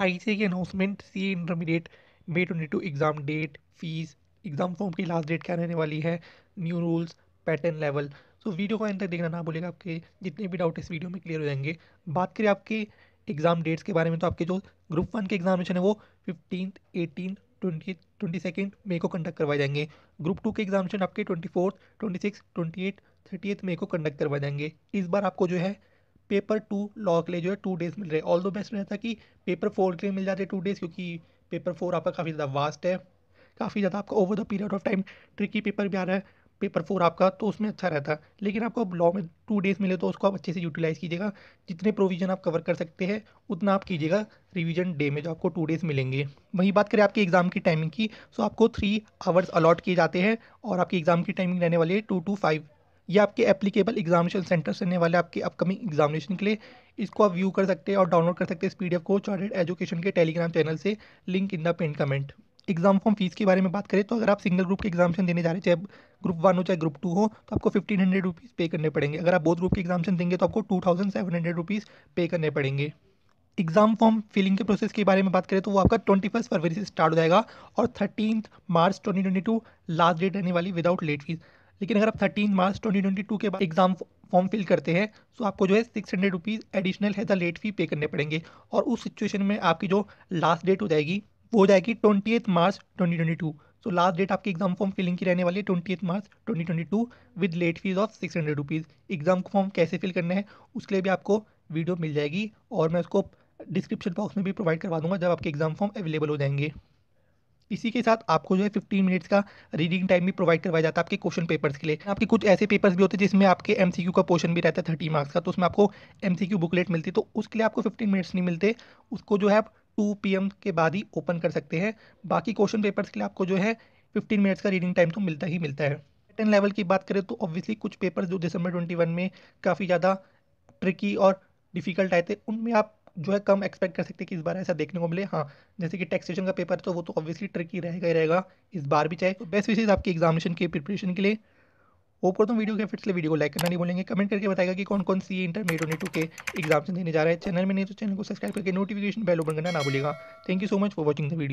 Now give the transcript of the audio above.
आई की अनाउंसमेंट सी intermediate May twenty two exam date fees exam form की last date क्या रहने वाली है new rules pattern level so video को एंड तक देखना ना भूलेगा आपके जितने भी डाउट इस वीडियो में क्लियर हो जाएंगे बात करें आपके एग्ज़ाम डेट्स के बारे में तो आपके जो ग्रुप वन के एग्जामिनेशन है वो fifteen eighteen twenty twenty second May को कंडक्ट करवाए जाएंगे ग्रुप टू के एग्जामिनेशन आपके twenty fourth twenty six twenty eight thirtieth May को कंडक्ट करवाए जाएंगे इस बार आपको जो है पेपर टू लॉ के लिए जो है टू डेज़ मिल रहे ऑल दो बेस्ट रहता कि पेपर फोर के लिए मिल जाते टू डेज़ क्योंकि पेपर फोर आपका काफ़ी ज़्यादा वास्ट है काफ़ी ज़्यादा आपका over the period of time tricky paper भी आ रहा है पेपर फोर आपका तो उसमें अच्छा रहता है लेकिन आपको अब लॉ में टू डेज़ मिले तो उसको आप अच्छे से यूटिलाइज़ कीजिएगा जितने प्रोविज़न आप कवर कर सकते हैं उतना आप कीजिएगा रिवीजन डे में जो आपको टू डेज़ मिलेंगे वहीं बात करें आपके एग्ज़ाम की टाइमिंग की सो तो आपको थ्री आवर्स अलॉट किए जाते हैं और आपकी एग्ज़ाम की टाइमिंग रहने वाली है टू टू फाइव ये आपके एप्लीकेबल एग्जामिनेशन सेंटर से रहने वाले आपके अपकमिंग एग्जामिनेशन के लिए इसको आप व्यू कर सकते हैं और डाउनलोड कर सकते हैं इस पीडीएफ को चार्टेड एजुकेशन के टेलीग्राम चैनल से link in the pinned comment exam form fees के बारे में बात करें तो अगर आप सिंगल ग्रुप के एग्जामेशन देने जा रहे हैं चाहे ग्रुप वन हो चाहे ग्रुप टू हो तो आपको फिफ्टीन हंड्रेड रुपीज़ पे करने पड़ेंगे अगर आप बोथ ग्रुप के एग्जामेशन देंगे तो आपको two thousand seven hundred rupees pay करने पड़ेंगे एग्ज़ाम फॉर्म फिलिंग के प्रोसेस के बारे में बात करें तो वो आपका ट्वेंटी फर्स्ट फरवरी से स्टार्ट हो जाएगा और thirteen March twenty twenty two last date रहने वाली विदाउट लेट फीस लेकिन अगर आप thirteen March twenty twenty two के बाद एग्जाम फॉर्म फिल करते हैं तो आपको जो है सिक्स हंड्रेड रुपीज़ एडिशनल है द लेट फी पे करने पड़ेंगे और उस सिचुएशन में आपकी जो लास्ट डेट हो जाएगी वो हो जाएगी twenty March twenty twenty two so last date आपकी एग्जाम फॉर्म फिलिंग की रहने वाली है twenty March twenty twenty two with late fees of six hundred rupees exam form कैसे फिल करना है उसके लिए भी आपको वीडियो मिल जाएगी और मैं उसको डिस्क्रिप्शन बॉक्स में भी प्रोवाइड करवा दूंगा जब आपके एग्जाम फॉर्म अवेलेबल हो जाएंगे इसी के साथ आपको जो है फिफ्टीन मिनट्स का रीडिंग टाइम भी प्रोवाइड करवाया जाता है आपके क्वेश्चन पेपर्स के लिए आपके कुछ ऐसे पेपर्स भी होते हैं जिसमें आपके एम का पोर्शन भी रहता है थर्टी मार्क्स का तो उसमें आपको एम बुकलेट मिलती तो उसके लिए आपको फिफ्टीन मिनट्स नहीं मिलते उसको जो है आप टू पी के बाद ही ओपन कर सकते हैं बाकी क्वेश्चन पेपर्स के लिए आपको जो है फिफ्टीन मिनट्स का रीडिंग टाइम तो मिलता ही मिलता है टेन लेवल की बात करें तो ऑब्वियसली कुछ पेपर्स जो दिसंबर ट्वेंटी में काफ़ी ज़्यादा ट्रिकी और डिफ़िकल्ट आए थे उनमें आप जो है कम एक्सपेक्ट कर सकते हैं कि इस बार ऐसा देखने को मिले हाँ जैसे कि टैक्सेशन का पेपर तो वो तो ऑब्वियसली ट्रिक ही रहेगा ही रहेगा इस बार भी चाहे तो बेस्ट विशेष आपकी एग्जामिनेशन के प्रिपरेशन के लिए होप करता हूँ वीडियो के फिर से वीडियो को लाइक करना नहीं बोलेंगे कमेंट करके बताएगा कि कौन कौन सी इंटरमीडियट के एग्जाम देने जा रहा है चैनल में नहीं तो चैनल को सब्सक्राइब करके नोटिफिकेशन बेल ओपन करना ना भूलेगा thank you so much for watching the video